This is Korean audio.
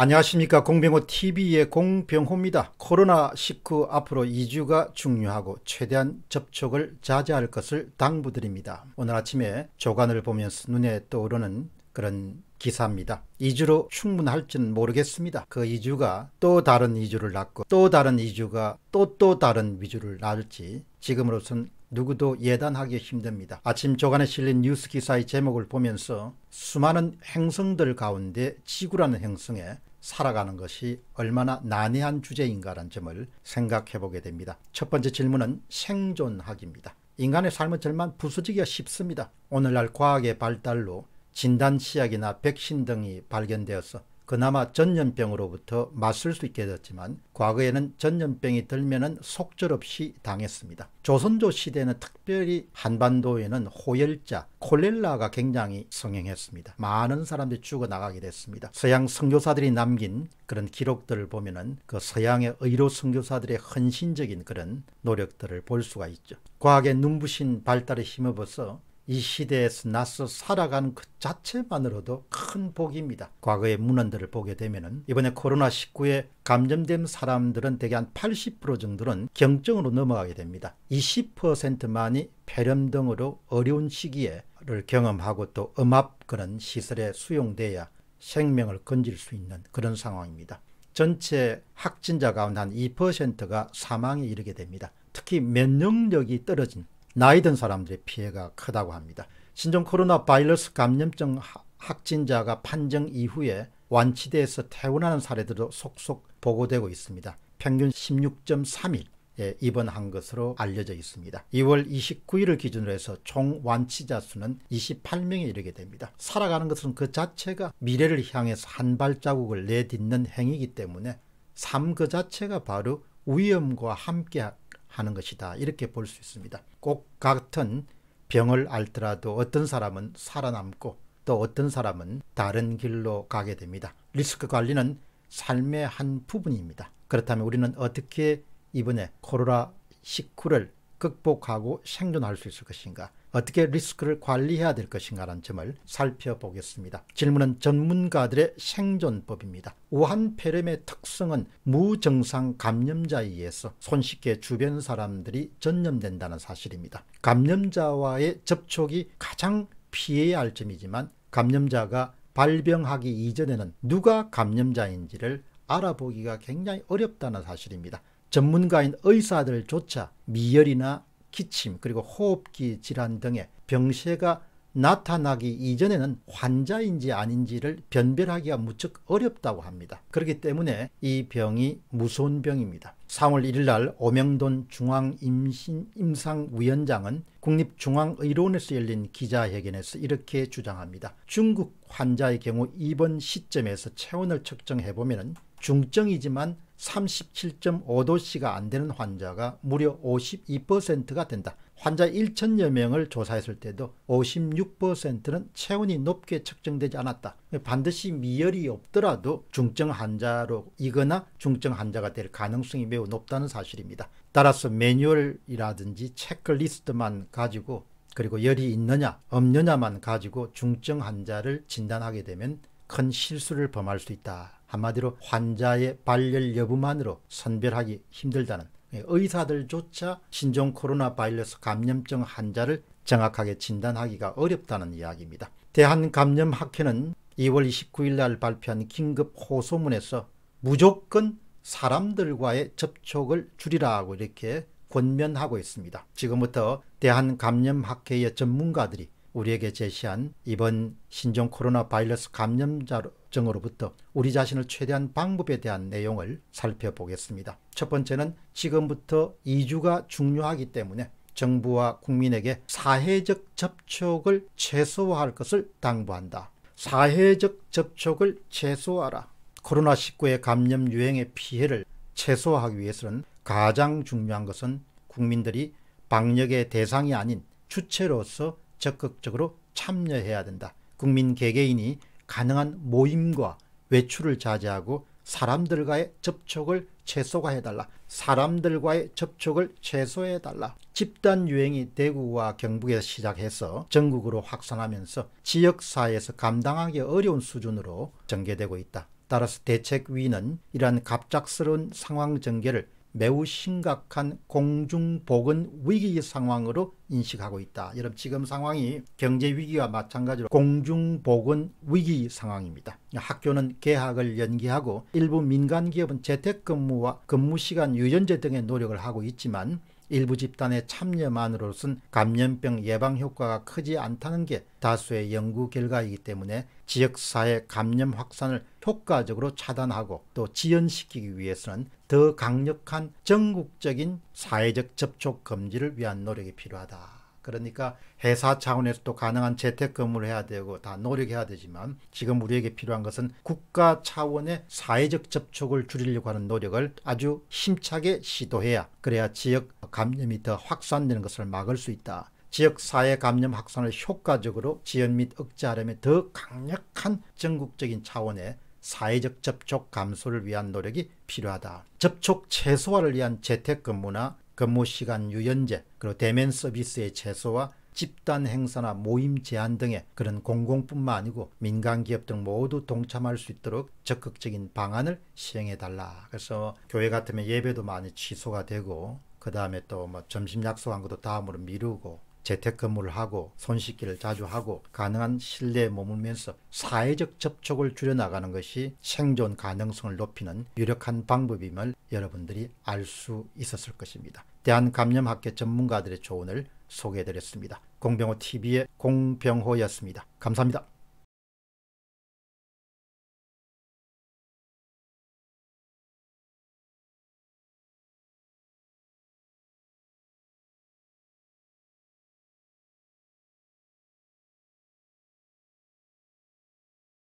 안녕하십니까 공병호 TV의 공병호입니다. 코로나19 앞으로 2주가 중요하고 최대한 접촉을 자제할 것을 당부드립니다. 오늘 아침에 조간을 보면서 눈에 떠오르는 그런 기사입니다. 2주로 충분할지는 모르겠습니다. 그 2주가 또 다른 2주를 낳고 또 다른 2주가 또 또 다른 위주를 낳을지 지금으로선 누구도 예단하기 힘듭니다. 아침 조간에 실린 뉴스 기사의 제목을 보면서 수많은 행성들 가운데 지구라는 행성에 살아가는 것이 얼마나 난해한 주제인가란 점을 생각해 보게 됩니다. 첫 번째 질문은 생존학입니다. 인간의 삶은 절만 부수지기가 쉽습니다. 오늘날 과학의 발달로 진단치약이나 백신 등이 발견되어서 그나마 전염병으로부터 맞설 수 있게 됐지만 과거에는 전염병이 들면은 속절없이 당했습니다. 조선조 시대는 특별히 한반도에는 호열자, 콜렐라가 굉장히 성행했습니다. 많은 사람들이 죽어나가게 됐습니다. 서양 선교사들이 남긴 그런 기록들을 보면은 그 서양의 의료 선교사들의 헌신적인 그런 노력들을 볼 수가 있죠. 과학의 눈부신 발달에 힘입어서 이 시대에서 나서 살아가는 그 자체만으로도 큰 복입니다. 과거의 문헌들을 보게 되면 이번에 코로나19에 감염된 사람들은 대개 한 80% 정도는 경증으로 넘어가게 됩니다. 20%만이 폐렴 등으로 어려운 시기에를 경험하고 또 음압 그런 시설에 수용돼야 생명을 건질 수 있는 그런 상황입니다. 전체 확진자 가운데 한 2%가 사망에 이르게 됩니다. 특히 면역력이 떨어진 나이 든 사람들의 피해가 크다고 합니다. 신종 코로나 바이러스 감염증 확진자가 판정 이후에 완치돼서 퇴원하는 사례들도 속속 보고되고 있습니다. 평균 16.3일 예, 입원한 것으로 알려져 있습니다. 2월 29일을 기준으로 해서 총 완치자 수는 28명에 이르게 됩니다. 살아가는 것은 그 자체가 미래를 향해서 한 발자국을 내딛는 행위이기 때문에 삶 그 자체가 바로 위험과 함께 하는 것이다. 이렇게 볼 수 있습니다. 꼭 같은 병을 앓더라도 어떤 사람은 살아남고 또 어떤 사람은 다른 길로 가게 됩니다. 리스크 관리는 삶의 한 부분입니다. 그렇다면 우리는 어떻게 이번에 코로나19를 극복하고 생존할 수 있을 것인가? 어떻게 리스크를 관리해야 될 것인가라는 점을 살펴보겠습니다. 질문은 전문가들의 생존법입니다. 우한 폐렴의 특성은 무증상 감염자에 의해서 손쉽게 주변 사람들이 전염된다는 사실입니다. 감염자와의 접촉이 가장 피해야 할 점이지만 감염자가 발병하기 이전에는 누가 감염자인지를 알아보기가 굉장히 어렵다는 사실입니다. 전문가인 의사들조차 미열이나 기침 그리고 호흡기 질환 등의 병세가 나타나기 이전에는 환자인지 아닌지를 변별하기가 무척 어렵다고 합니다. 그렇기 때문에 이 병이 무서운 병입니다. 3월 1일 날 오명돈 중앙임상위원장은 국립중앙의료원에서 열린 기자회견에서 이렇게 주장합니다. 중국 환자의 경우 입원 시점에서 체온을 측정해보면 중증이지만 37.5도씨가 안 되는 환자가 무려 52%가 된다. 환자 1천여 명을 조사했을 때도 56%는 체온이 높게 측정되지 않았다. 반드시 미열이 없더라도 중증 환자로 이거나 중증 환자가 될 가능성이 매우 높다는 사실입니다. 따라서 매뉴얼이라든지 체크리스트만 가지고 그리고 열이 있느냐 없느냐만 가지고 중증 환자를 진단하게 되면 큰 실수를 범할 수 있다. 한마디로 환자의 발열 여부만으로 선별하기 힘들다는 예, 의사들조차 신종 코로나 바이러스 감염증 환자를 정확하게 진단하기가 어렵다는 이야기입니다. 대한감염학회는 2월 29일 날 발표한 긴급 호소문에서 무조건 사람들과의 접촉을 줄이라고 이렇게 권면하고 있습니다. 지금부터 대한감염학회의 전문가들이 우리에게 제시한 이번 신종 코로나 바이러스 감염자증으로부터 우리 자신을 최대한 방법에 대한 내용을 살펴보겠습니다. 첫 번째는 지금부터 2주가 중요하기 때문에 정부와 국민에게 사회적 접촉을 최소화할 것을 당부한다. 사회적 접촉을 최소화하라. 코로나19의 감염 유행의 피해를 최소화하기 위해서는 가장 중요한 것은 국민들이 방역의 대상이 아닌 주체로서 적극적으로 참여해야 된다. 국민 개개인이 가능한 모임과 외출을 자제하고 사람들과의 접촉을 최소화해달라. 사람들과의 접촉을 최소화해달라. 집단 유행이 대구와 경북에서 시작해서 전국으로 확산하면서 지역사회에서 감당하기 어려운 수준으로 전개되고 있다. 따라서 대책위는 이러한 갑작스러운 상황 전개를 매우 심각한 공중보건 위기 상황으로 인식하고 있다. 여러분 지금 상황이 경제 위기와 마찬가지로 공중보건 위기 상황입니다. 학교는 개학을 연기하고 일부 민간기업은 재택근무와 근무시간 유연제 등의 노력을 하고 있지만 일부 집단의 참여만으로선 감염병 예방 효과가 크지 않다는 게 다수의 연구 결과이기 때문에 지역사회 감염 확산을 효과적으로 차단하고 또 지연시키기 위해서는 더 강력한 전국적인 사회적 접촉 금지를 위한 노력이 필요하다. 그러니까 회사 차원에서도 가능한 재택 근무를 해야 되고 다 노력해야 되지만 지금 우리에게 필요한 것은 국가 차원의 사회적 접촉을 줄이려고 하는 노력을 아주 힘차게 시도해야 그래야 지역 감염이 더 확산되는 것을 막을 수 있다. 지역 사회 감염 확산을 효과적으로 지연 및 억제하려면 더 강력한 전국적인 차원의 사회적 접촉 감소를 위한 노력이 필요하다. 접촉 최소화를 위한 재택근무나 근무시간 유연제, 그리고 대면 서비스의 최소화, 집단 행사나 모임 제한 등의 그런 공공뿐만 아니고 민간 기업 등 모두 동참할 수 있도록 적극적인 방안을 시행해 달라. 그래서 교회 같으면 예배도 많이 취소가 되고 그 다음에 또 뭐 점심 약속한 것도 다음으로 미루고 재택근무를 하고 손 씻기를 자주 하고 가능한 실내에 머물면서 사회적 접촉을 줄여나가는 것이 생존 가능성을 높이는 유력한 방법임을 여러분들이 알 수 있었을 것입니다. 대한감염학회 전문가들의 조언을 소개해드렸습니다. 공병호TV의 공병호였습니다. 감사합니다.